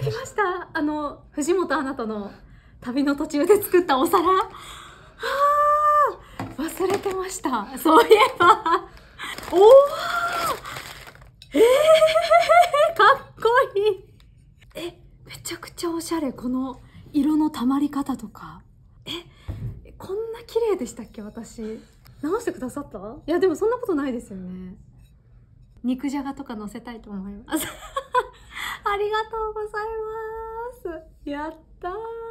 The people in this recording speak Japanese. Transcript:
きましたあの藤本あなたの旅の途中で作ったお皿はー忘れてましたそういえばおおえー、かっこいいえめちゃくちゃおしゃれこの色のたまり方とかえこんな綺麗でしたっけ私直してくださったいやでもそんなことないですよね肉じゃがとか乗せたいと思いますありがとうございます。やったー。